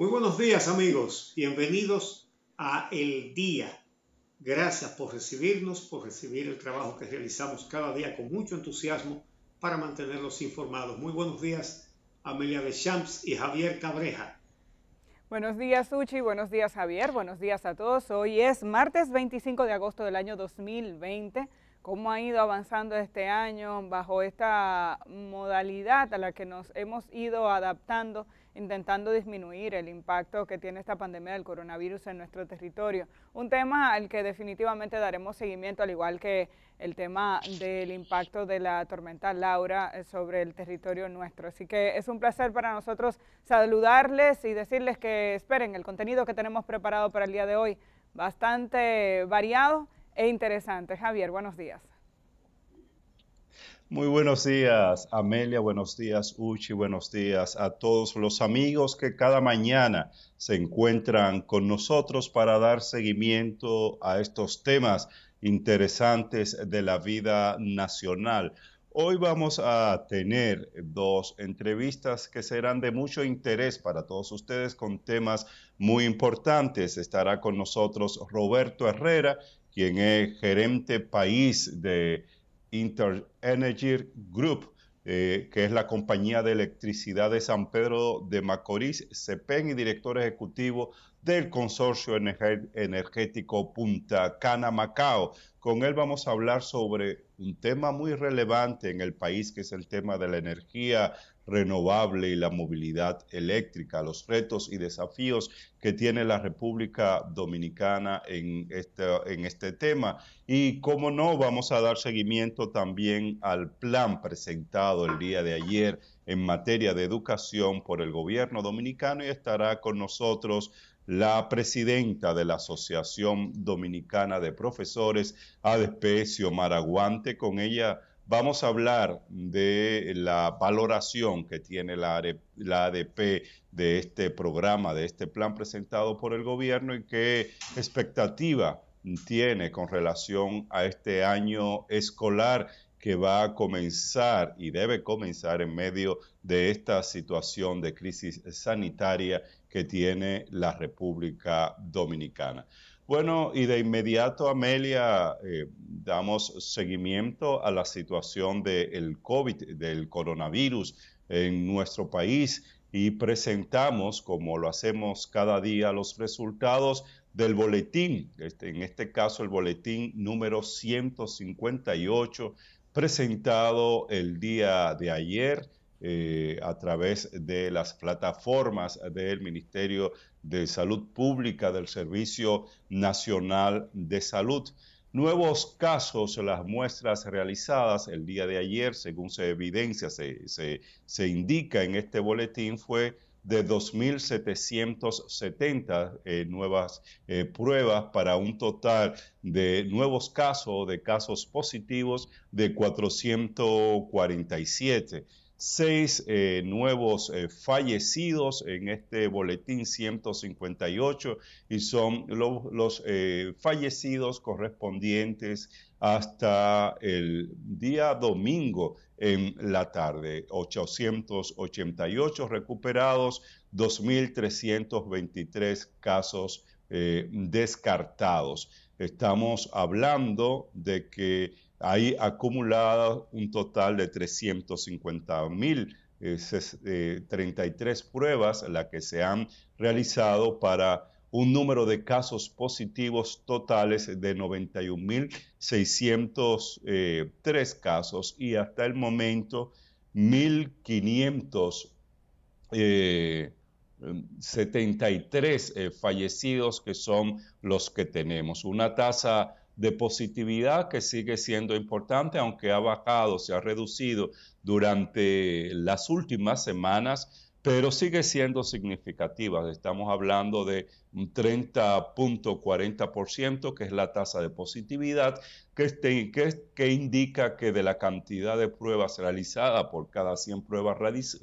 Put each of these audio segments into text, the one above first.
Muy buenos días amigos, bienvenidos a El Día. Gracias por recibirnos, por recibir el trabajo que realizamos cada día con mucho entusiasmo para mantenerlos informados. Muy buenos días Amelia de Champs y Javier Cabreja. Buenos días Uchi, buenos días Javier, buenos días a todos. Hoy es martes 25 de agosto del año 2020 cómo ha ido avanzando este año bajo esta modalidad a la que nos hemos ido adaptando intentando disminuir el impacto que tiene esta pandemia del coronavirus en nuestro territorio. Un tema al que definitivamente daremos seguimiento, al igual que el tema del impacto de la tormenta Laura eh, sobre el territorio nuestro. Así que es un placer para nosotros saludarles y decirles que esperen el contenido que tenemos preparado para el día de hoy, bastante variado e interesante. Javier, buenos días. Muy buenos días, Amelia, buenos días, Uchi, buenos días a todos los amigos que cada mañana se encuentran con nosotros para dar seguimiento a estos temas interesantes de la vida nacional. Hoy vamos a tener dos entrevistas que serán de mucho interés para todos ustedes con temas muy importantes. Estará con nosotros Roberto Herrera, quien es gerente país de Interenergy Group, eh, que es la compañía de electricidad de San Pedro de Macorís, CEPEN y director ejecutivo del consorcio energético Punta Cana Macao. Con él vamos a hablar sobre un tema muy relevante en el país, que es el tema de la energía, renovable y la movilidad eléctrica, los retos y desafíos que tiene la República Dominicana en este, este tema. Y como no, vamos a dar seguimiento también al plan presentado el día de ayer en materia de educación por el gobierno dominicano y estará con nosotros la presidenta de la Asociación Dominicana de Profesores, Adespecio Maraguante. Con ella Vamos a hablar de la valoración que tiene la, ADP de este programa, de este plan presentado por el gobierno y qué expectativa tiene con relación a este año escolar que va a comenzar y debe comenzar en medio de esta situación de crisis sanitaria que tiene la República Dominicana. Bueno, y de inmediato, Amelia, eh, damos seguimiento a la situación del COVID, del coronavirus en nuestro país y presentamos, como lo hacemos cada día, los resultados del boletín, este, en este caso el boletín número 158, presentado el día de ayer eh, a través de las plataformas del Ministerio de Salud Pública del Servicio Nacional de Salud. Nuevos casos, las muestras realizadas el día de ayer, según se evidencia, se, se, indica en este boletín, fue de 2.770 eh, nuevas eh, pruebas para un total de nuevos casos, de casos positivos de 447 seis eh, nuevos eh, fallecidos en este boletín 158 y son los eh, fallecidos correspondientes hasta el día domingo en la tarde. 888 recuperados, 2.323 casos descartados. Estamos hablando de que hay acumulado un total de 350 eh, pruebas las que se han realizado para un número de casos positivos totales de 91.603 eh, casos y hasta el momento 1.573 eh, fallecidos que son los que tenemos. Una tasa de positividad que sigue siendo importante, aunque ha bajado, se ha reducido durante las últimas semanas, pero sigue siendo significativa. Estamos hablando de un 30.40%, que es la tasa de positividad, este, que, que, indica que de la cantidad de pruebas realizadas por cada 100 pruebas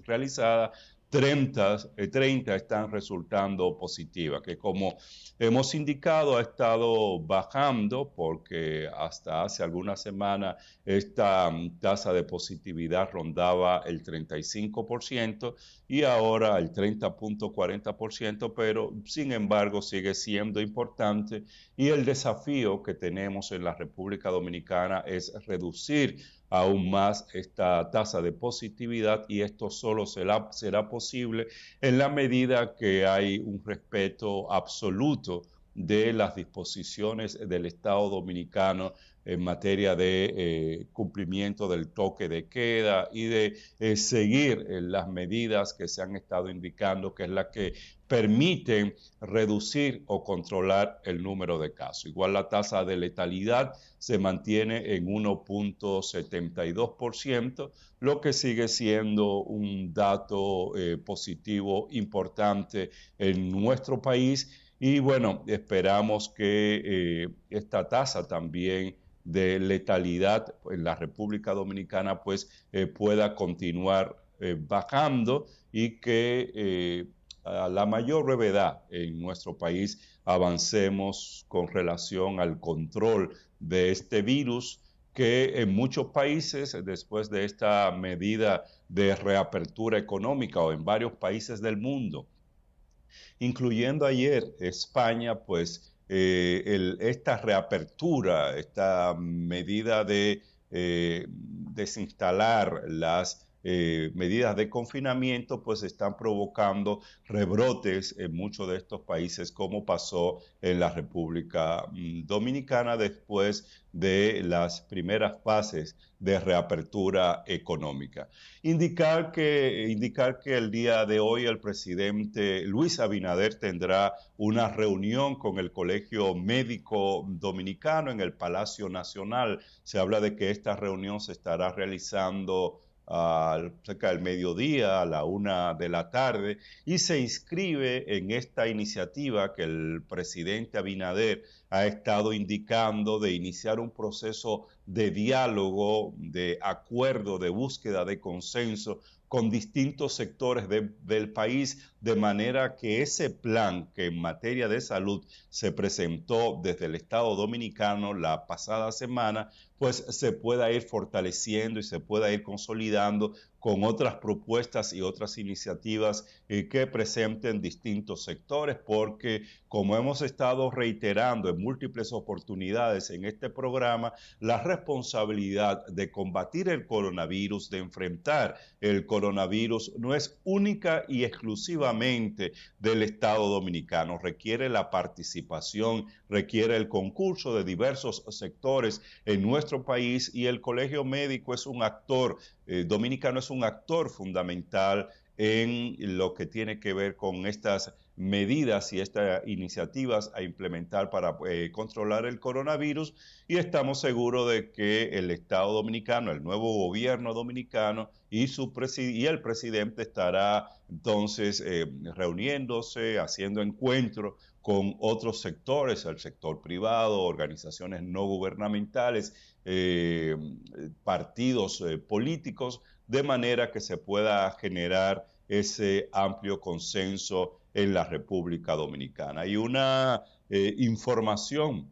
realizadas, 30, 30 eh, están resultando positivas, que como hemos indicado ha estado bajando porque hasta hace algunas semanas esta mm, tasa de positividad rondaba el 35% y ahora el 30.40%, pero sin embargo sigue siendo importante y el desafío que tenemos en la República Dominicana es reducir aún más esta tasa de positividad y esto solo será, posible en la medida que hay un respeto absoluto de las disposiciones del Estado dominicano en materia de eh, cumplimiento del toque de queda y de eh, seguir las medidas que se han estado indicando, que es la que permiten reducir o controlar el número de casos. Igual la tasa de letalidad se mantiene en 1.72%, lo que sigue siendo un dato eh, positivo importante en nuestro país. Y bueno, esperamos que eh, esta tasa también de letalidad en la República Dominicana pues eh, pueda continuar bajando y que a la mayor brevedad en nuestro país avancemos con relación al control de este virus que en muchos países, después de esta medida de reapertura económica o en varios países del mundo, incluyendo ayer España, pues eh, esta reapertura, esta medida de eh, desinstalar las eh, medidas de confinamiento, pues están provocando rebrotes en muchos de estos países, como pasó en la República mm, Dominicana después de las primeras fases de reapertura económica. Indicar que, indicar que el día de hoy el presidente Luis Abinader tendrá una reunión con el Colegio Médico Dominicano en el Palacio Nacional. Se habla de que esta reunión se estará realizando al cerca del mediodía, a la una de la tarde, y se inscribe en esta iniciativa que el presidente Abinader ha estado indicando de iniciar un proceso de diálogo, de acuerdo, de búsqueda de consenso con distintos sectores del país, de manera que ese plan que en materia de salud se presentó desde el Estado Dominicano la pasada semana pues se pueda ir fortaleciendo y se pueda ir consolidando con otras propuestas y otras iniciativas eh, que presenten distintos sectores, porque como hemos estado reiterando en múltiples oportunidades en este programa, la responsabilidad de combatir el coronavirus, de enfrentar el coronavirus, no es única y exclusivamente del Estado dominicano, requiere la participación, requiere el concurso de diversos sectores en nuestro país y el colegio médico es un actor dominicano, es un actor fundamental en lo que tiene que ver con estas medidas y estas iniciativas a implementar para eh, controlar el coronavirus y estamos seguros de que el Estado dominicano, el nuevo gobierno dominicano y, su y el presidente estará entonces eh, reuniéndose, haciendo encuentro con otros sectores, el sector privado, organizaciones no gubernamentales eh, partidos eh, políticos, de manera que se pueda generar ese amplio consenso en la República Dominicana. Y una eh, información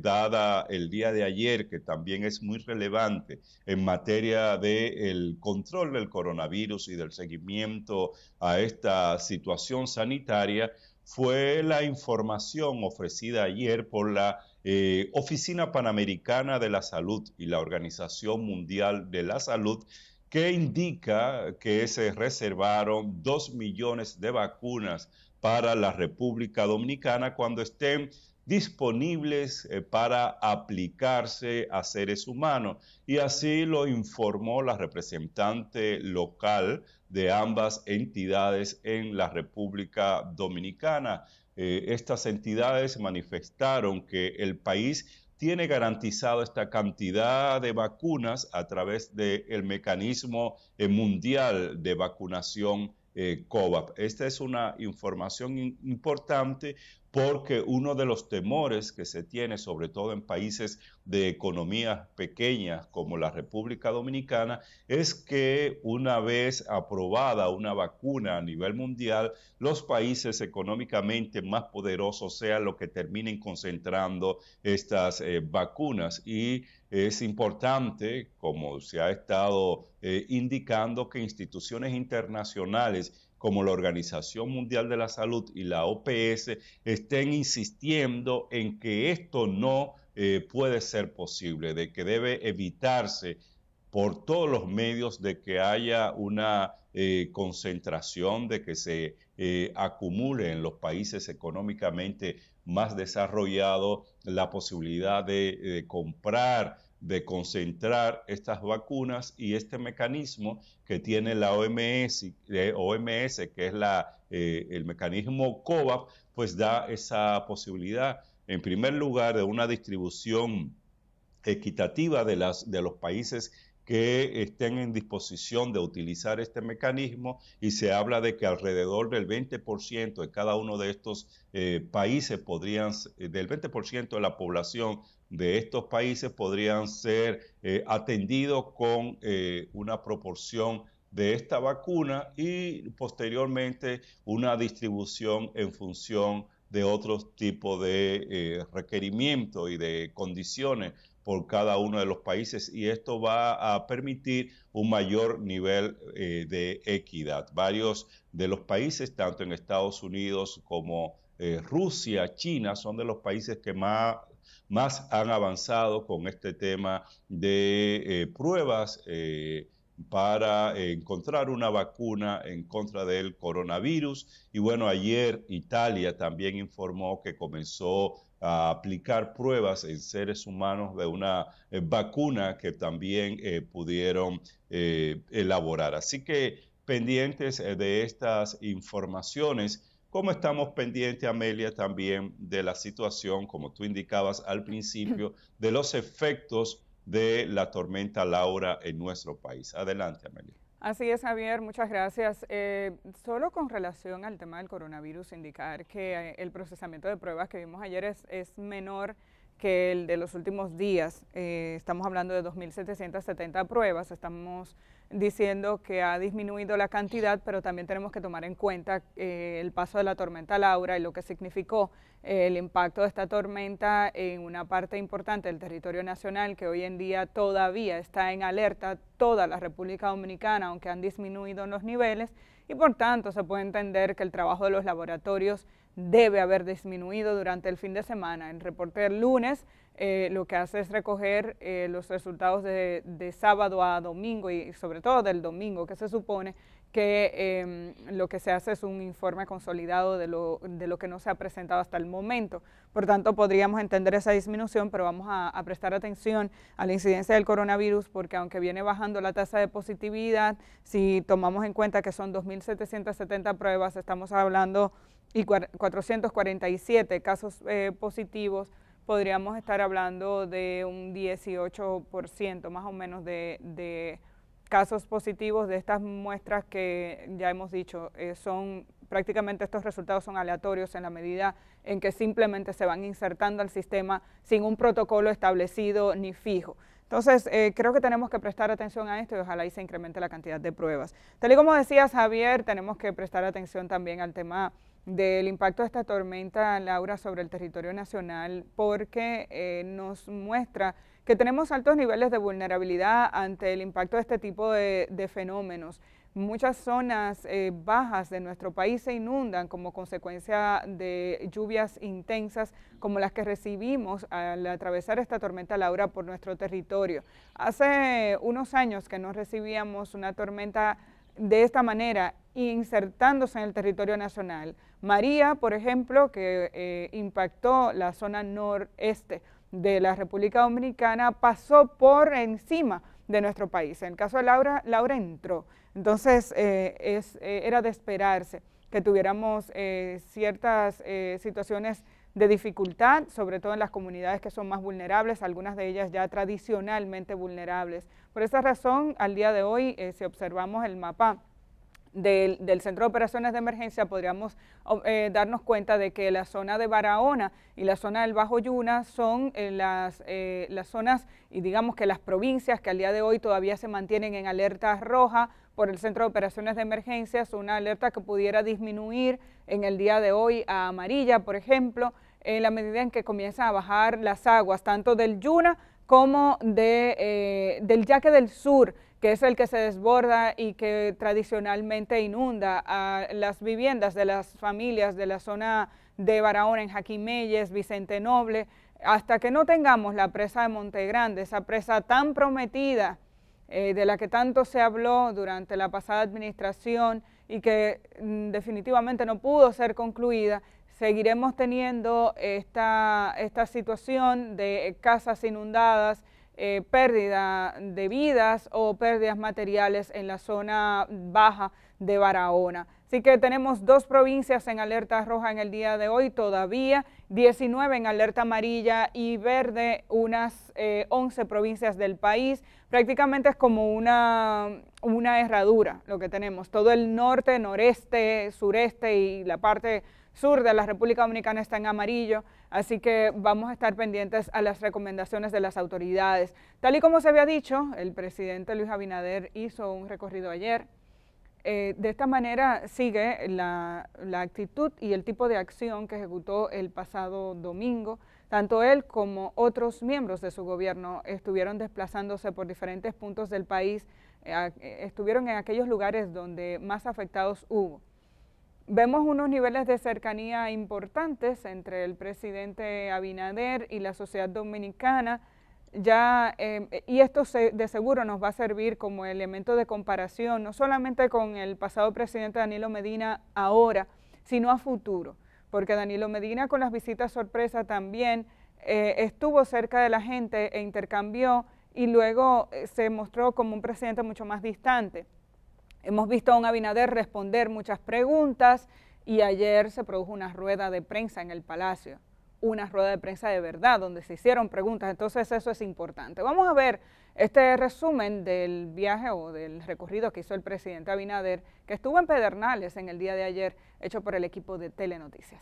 dada el día de ayer, que también es muy relevante en materia del control del coronavirus y del seguimiento a esta situación sanitaria, fue la información ofrecida ayer por la eh, Oficina Panamericana de la Salud y la Organización Mundial de la Salud, que indica que se reservaron 2 millones de vacunas para la República Dominicana cuando estén disponibles eh, para aplicarse a seres humanos. Y así lo informó la representante local de ambas entidades en la República Dominicana. Eh, estas entidades manifestaron que el país tiene garantizado esta cantidad de vacunas a través del mecanismo eh, mundial de vacunación eh, COVAX. Esta es una información importante porque uno de los temores que se tiene, sobre todo en países de economías pequeñas como la República Dominicana, es que una vez aprobada una vacuna a nivel mundial, los países económicamente más poderosos sean los que terminen concentrando estas eh, vacunas. Y es importante, como se ha estado eh, indicando, que instituciones internacionales como la Organización Mundial de la Salud y la OPS estén insistiendo en que esto no eh, puede ser posible, de que debe evitarse por todos los medios de que haya una eh, concentración, de que se eh, acumule en los países económicamente más desarrollados la posibilidad de comprar de concentrar estas vacunas y este mecanismo que tiene la OMS, eh, OMS que es la, eh, el mecanismo COVAP, pues da esa posibilidad, en primer lugar, de una distribución equitativa de, las, de los países que estén en disposición de utilizar este mecanismo y se habla de que alrededor del 20% de cada uno de estos eh, países podrían, del 20% de la población de estos países podrían ser eh, atendidos con eh, una proporción de esta vacuna y posteriormente una distribución en función de otros tipos de eh, requerimiento y de condiciones por cada uno de los países y esto va a permitir un mayor nivel de equidad. Varios de los países, tanto en Estados Unidos como Rusia, China, son de los países que más más han avanzado con este tema de eh, pruebas eh, para encontrar una vacuna en contra del coronavirus. Y bueno, ayer Italia también informó que comenzó a aplicar pruebas en seres humanos de una eh, vacuna que también pudieron elaborar. Así que pendientes de estas informaciones como estamos pendientes, Amelia, también de la situación, como tú indicabas al principio, de los efectos de la tormenta Laura en nuestro país. Adelante, Amelia. Así es, Javier, muchas gracias. Eh, solo con relación al tema del coronavirus, indicar que eh, el procesamiento de pruebas que vimos ayer es, menor que el de los últimos días. Eh, estamos hablando de 2.770 pruebas, estamos diciendo que ha disminuido la cantidad, pero también tenemos que tomar en cuenta eh, el paso de la tormenta Laura y lo que significó eh, el impacto de esta tormenta en una parte importante del territorio nacional que hoy en día todavía está en alerta toda la República Dominicana, aunque han disminuido los niveles, y por tanto se puede entender que el trabajo de los laboratorios debe haber disminuido durante el fin de semana. El reporte del lunes eh, lo que hace es recoger eh, los resultados de, sábado a domingo y sobre todo del domingo, que se supone que em, lo que se hace es un informe consolidado de lo, de lo, que no se ha presentado hasta el momento. Por tanto, podríamos entender esa disminución, pero vamos a, prestar atención a la incidencia del coronavirus, porque aunque viene bajando la tasa de positividad, si tomamos en cuenta que son 2.770 pruebas, estamos hablando y 447 casos eh, positivos, podríamos estar hablando de un 18% más o menos de, casos positivos de estas muestras que ya hemos dicho eh, son prácticamente estos resultados son aleatorios en la medida en que simplemente se van insertando al sistema sin un protocolo establecido ni fijo. Entonces, eh, creo que tenemos que prestar atención a esto y ojalá ahí se incremente la cantidad de pruebas. Tal y como decía Javier, tenemos que prestar atención también al tema del impacto de esta tormenta Laura sobre el territorio nacional porque eh, nos muestra que tenemos altos niveles de vulnerabilidad ante el impacto de este tipo de, fenómenos. Muchas zonas eh, bajas de nuestro país se inundan como consecuencia de lluvias intensas como las que recibimos al atravesar esta tormenta Laura por nuestro territorio. Hace unos años que no recibíamos una tormenta de esta manera insertándose en el territorio nacional. María, por ejemplo, que eh, impactó la zona noreste de la República Dominicana, pasó por encima de nuestro país. En el caso de Laura, Laura entró. Entonces, eh, eh, era de esperarse que tuviéramos ciertas situaciones de dificultad, sobre todo en las comunidades que son más vulnerables, algunas de ellas ya tradicionalmente vulnerables. Por esa razón, al día de hoy, eh, si observamos el mapa del, Centro de Operaciones de Emergencia podríamos eh, darnos cuenta de que la zona de Barahona y la zona del Bajo Yuna son eh, las, eh, las zonas y digamos que las provincias que al día de hoy todavía se mantienen en alerta roja por el Centro de Operaciones de Emergencias, una alerta que pudiera disminuir en el día de hoy a amarilla, por ejemplo, en la medida en que comienzan a bajar las aguas, tanto del Yuna como de, del Yaque del Sur, que es el que se desborda y que tradicionalmente inunda a las viviendas de las familias de la zona de Barahona en Jaquimelles, Vicente Noble, hasta que no tengamos la presa de Montegrande, esa presa tan prometida, eh, de la que tanto se habló durante la pasada administración y que mm, definitivamente no pudo ser concluida, seguiremos teniendo esta situación de casas inundadas, eh, pérdida de vidas o pérdidas materiales en la zona baja de Barahona. Así que tenemos dos provincias en alerta roja en el día de hoy todavía, 19 en alerta amarilla y verde, unas 11 eh, provincias del país. Prácticamente es como una, una herradura lo que tenemos, todo el norte, noreste, sureste y la parte sur de la República Dominicana está en amarillo, así que vamos a estar pendientes a las recomendaciones de las autoridades. Tal y como se había dicho, el presidente Luis Abinader hizo un recorrido ayer. Eh, de esta manera sigue la, actitud y el tipo de acción que ejecutó el pasado domingo. Tanto él como otros miembros de su gobierno estuvieron desplazándose por diferentes puntos del país, eh, eh, estuvieron en aquellos lugares donde más afectados hubo. Vemos unos niveles de cercanía importantes entre el presidente Abinader y la sociedad dominicana, ya, eh, y esto de seguro nos va a servir como elemento de comparación, no solamente con el pasado presidente Danilo Medina ahora, sino a futuro, porque Danilo Medina con las visitas sorpresa también eh, estuvo cerca de la gente e intercambió y luego eh, se mostró como un presidente mucho más distante. Hemos visto a un Abinader responder muchas preguntas y ayer se produjo una rueda de prensa en el Palacio, una rueda de prensa de verdad donde se hicieron preguntas, entonces eso es importante. Vamos a ver este resumen del viaje o del recorrido que hizo el presidente Abinader, que estuvo en Pedernales en el día de ayer, hecho por el equipo de Telenoticias.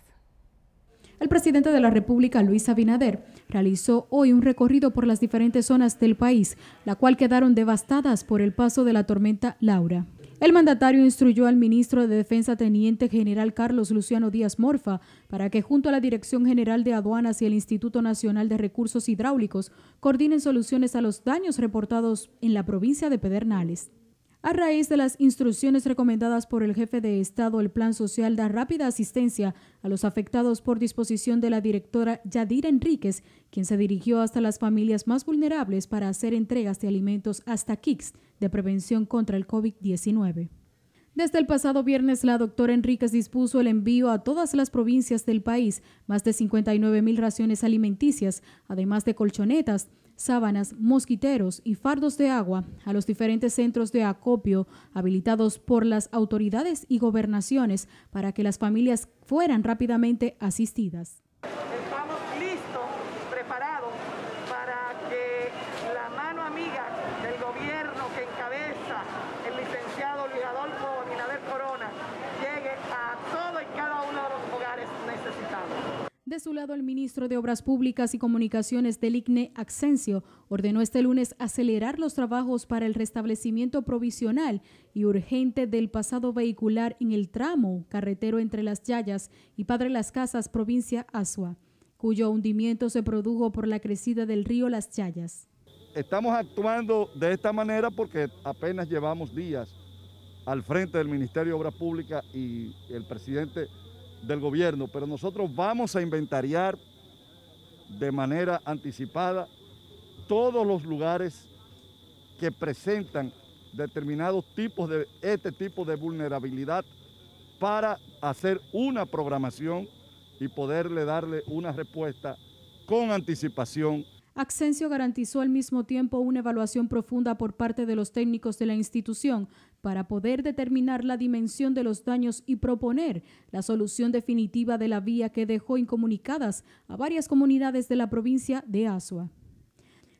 El presidente de la República, Luis Abinader, realizó hoy un recorrido por las diferentes zonas del país, la cual quedaron devastadas por el paso de la tormenta Laura. El mandatario instruyó al ministro de Defensa Teniente General Carlos Luciano Díaz Morfa para que junto a la Dirección General de Aduanas y el Instituto Nacional de Recursos Hidráulicos coordinen soluciones a los daños reportados en la provincia de Pedernales. A raíz de las instrucciones recomendadas por el jefe de Estado, el Plan Social da rápida asistencia a los afectados por disposición de la directora Yadira Enríquez, quien se dirigió hasta las familias más vulnerables para hacer entregas de alimentos hasta KICS de prevención contra el COVID-19. Desde el pasado viernes, la doctora Enríquez dispuso el envío a todas las provincias del país, más de 59 mil raciones alimenticias, además de colchonetas, sábanas, mosquiteros y fardos de agua a los diferentes centros de acopio habilitados por las autoridades y gobernaciones para que las familias fueran rápidamente asistidas. De su lado, el ministro de Obras Públicas y Comunicaciones del ICNE, Accencio, ordenó este lunes acelerar los trabajos para el restablecimiento provisional y urgente del pasado vehicular en el tramo carretero entre Las Chayas y Padre Las Casas, provincia Asua, cuyo hundimiento se produjo por la crecida del río Las Chayas. Estamos actuando de esta manera porque apenas llevamos días al frente del Ministerio de Obras Públicas y el presidente del gobierno, pero nosotros vamos a inventariar de manera anticipada todos los lugares que presentan determinados tipos de este tipo de vulnerabilidad para hacer una programación y poderle darle una respuesta con anticipación Accencio garantizó al mismo tiempo una evaluación profunda por parte de los técnicos de la institución para poder determinar la dimensión de los daños y proponer la solución definitiva de la vía que dejó incomunicadas a varias comunidades de la provincia de Asua.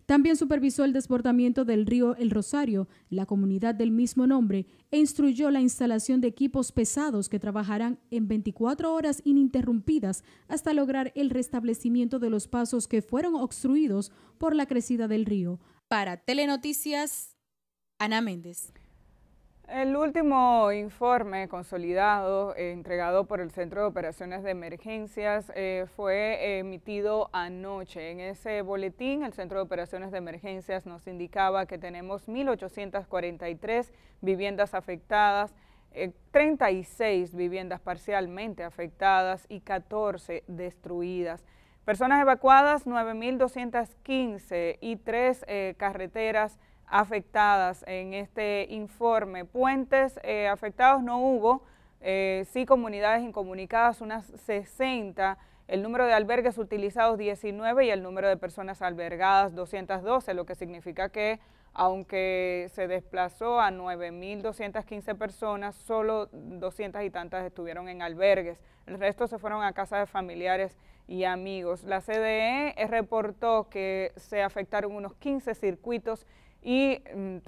También supervisó el desbordamiento del río El Rosario, la comunidad del mismo nombre, e instruyó la instalación de equipos pesados que trabajarán en 24 horas ininterrumpidas hasta lograr el restablecimiento de los pasos que fueron obstruidos por la crecida del río. Para Telenoticias, Ana Méndez. El último informe consolidado eh, entregado por el Centro de Operaciones de Emergencias eh, fue emitido anoche. En ese boletín, el Centro de Operaciones de Emergencias nos indicaba que tenemos 1.843 viviendas afectadas, 36 eh, viviendas parcialmente afectadas y 14 destruidas. Personas evacuadas, 9.215 y 3 carreteras afectadas en este informe. Puentes eh, afectados no hubo, eh, sí comunidades incomunicadas, unas 60, el número de albergues utilizados 19 y el número de personas albergadas 212, lo que significa que aunque se desplazó a 9.215 personas, solo 200 y tantas estuvieron en albergues. El resto se fueron a casa de familiares y amigos. La CDE reportó que se afectaron unos 15 circuitos y 38.438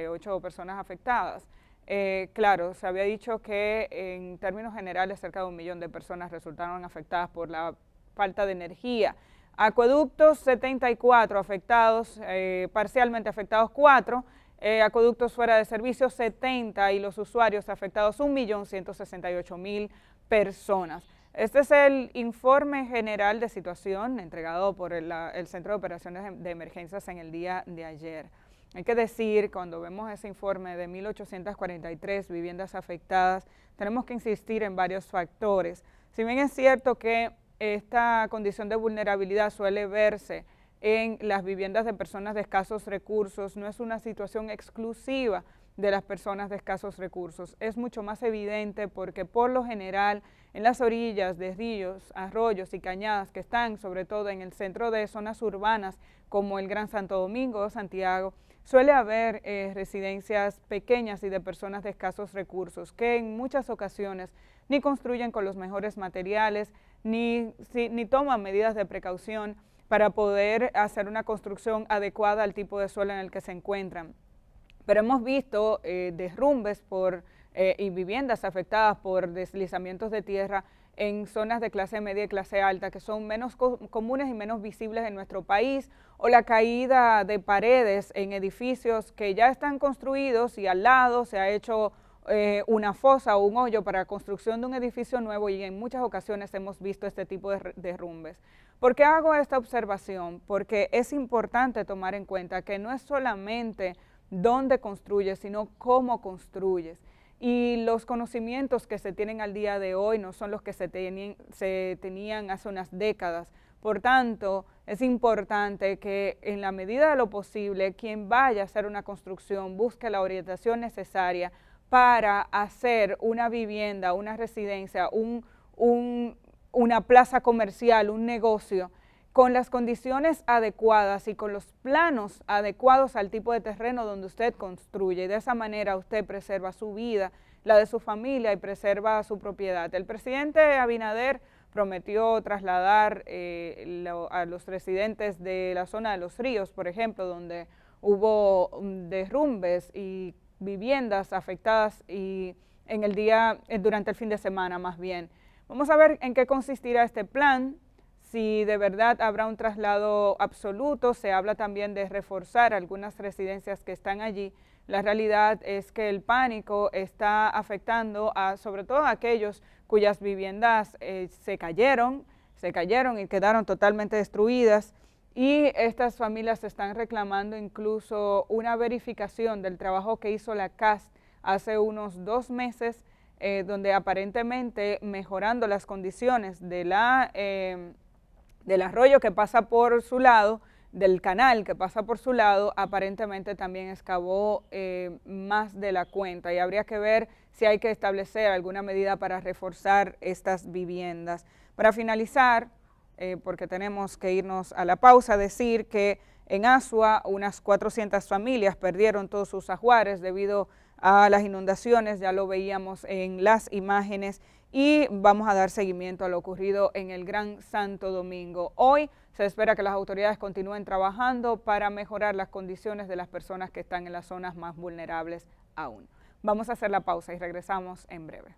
mm, personas afectadas. Eh, claro, se había dicho que en términos generales cerca de un millón de personas resultaron afectadas por la falta de energía. Acueductos 74 afectados, eh, parcialmente afectados 4, eh, acueductos fuera de servicio 70 y los usuarios afectados 1.168.000 personas. Este es el informe general de situación entregado por el, Centro de Operaciones de Emergencias en el día de ayer. Hay que decir, cuando vemos ese informe de 1.843 viviendas afectadas, tenemos que insistir en varios factores. Si bien es cierto que esta condición de vulnerabilidad suele verse en las viviendas de personas de escasos recursos, no es una situación exclusiva de las personas de escasos recursos. Es mucho más evidente porque por lo general en las orillas de ríos, arroyos y cañadas que están sobre todo en el centro de zonas urbanas como el Gran Santo Domingo o Santiago, suele haber eh, residencias pequeñas y de personas de escasos recursos que en muchas ocasiones ni construyen con los mejores materiales, ni, ni toman medidas de precaución para poder hacer una construcción adecuada al tipo de suelo en el que se encuentran pero hemos visto eh, derrumbes por, eh, y viviendas afectadas por deslizamientos de tierra en zonas de clase media y clase alta, que son menos comunes y menos visibles en nuestro país, o la caída de paredes en edificios que ya están construidos y al lado se ha hecho eh, una fosa o un hoyo para la construcción de un edificio nuevo y en muchas ocasiones hemos visto este tipo de derrumbes. ¿Por qué hago esta observación? Porque es importante tomar en cuenta que no es solamente dónde construyes, sino cómo construyes. Y los conocimientos que se tienen al día de hoy no son los que se, tenían hace unas décadas. Por tanto, es importante que en la medida de lo posible, quien vaya a hacer una construcción busque la orientación necesaria para hacer una vivienda, una residencia, una plaza comercial, un negocio con las condiciones adecuadas y con los planos adecuados al tipo de terreno donde usted construye. de esa manera usted preserva su vida, la de su familia y preserva su propiedad. El presidente Abinader prometió trasladar eh, a los residentes de la zona de los ríos, por ejemplo, donde hubo mm, derrumbes y viviendas afectadas y en el día, eh, durante el fin de semana más bien. Vamos a ver en qué consistirá este plan, si de verdad habrá un traslado absoluto, se habla también de reforzar algunas residencias que están allí. La realidad es que el pánico está afectando a, sobre todo a aquellos cuyas viviendas eh, se cayeron, se cayeron y quedaron totalmente destruidas. Y estas familias están reclamando incluso una verificación del trabajo que hizo la CAS hace unos dos meses, eh, donde aparentemente mejorando las condiciones de la, eh, del arroyo que pasa por su lado, del canal que pasa por su lado, aparentemente también excavó eh, más de la cuenta y habría que ver si hay que establecer alguna medida para reforzar estas viviendas. Para finalizar, eh, porque tenemos que irnos a la pausa, decir que en Asua unas 400 familias perdieron todos sus ajuares debido a las inundaciones, ya lo veíamos en las imágenes y vamos a dar seguimiento a lo ocurrido en el Gran Santo Domingo. Hoy se espera que las autoridades continúen trabajando para mejorar las condiciones de las personas que están en las zonas más vulnerables aún. Vamos a hacer la pausa y regresamos en breve.